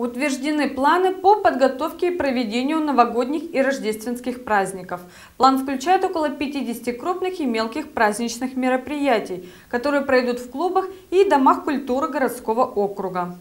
Утверждены планы по подготовке и проведению новогодних и рождественских праздников. План включает около 50 крупных и мелких праздничных мероприятий, которые пройдут в клубах и домах культуры городского округа.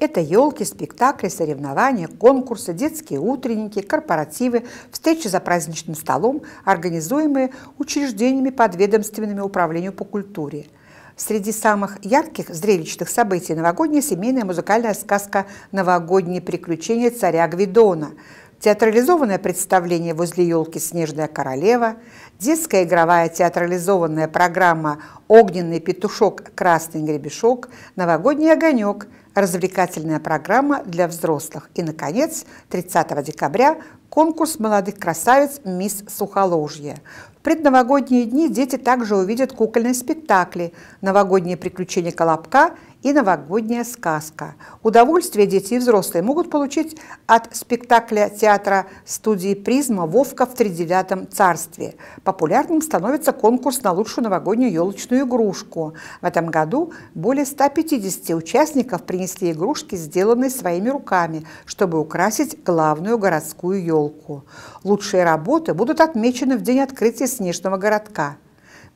Это елки, спектакли, соревнования, конкурсы, детские утренники, корпоративы, встречи за праздничным столом, организуемые учреждениями подведомственными управлению по культуре – Среди самых ярких, зрелищных событий новогодняя семейная музыкальная сказка «Новогодние приключения царя Гвидона», театрализованное представление возле елки «Снежная королева», детская игровая театрализованная программа «Огненный петушок. Красный гребешок», «Новогодний огонек», развлекательная программа для взрослых и, наконец, 30 декабря конкурс молодых красавиц «Мисс Сухоложье». В предновогодние дни дети также увидят кукольные спектакли, новогодние приключения Колобка и новогодняя сказка. Удовольствие дети и взрослые могут получить от спектакля театра студии «Призма» «Вовка в тридевятом царстве». Популярным становится конкурс на лучшую новогоднюю елочную игрушку. В этом году более 150 участников принесли игрушки, сделанные своими руками, чтобы украсить главную городскую елку елку. Лучшие работы будут отмечены в день открытия снежного городка.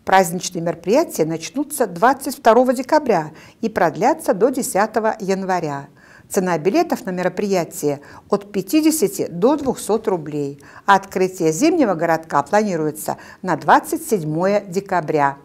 Праздничные мероприятия начнутся 22 декабря и продлятся до 10 января. Цена билетов на мероприятие от 50 до 200 рублей, открытие зимнего городка планируется на 27 декабря.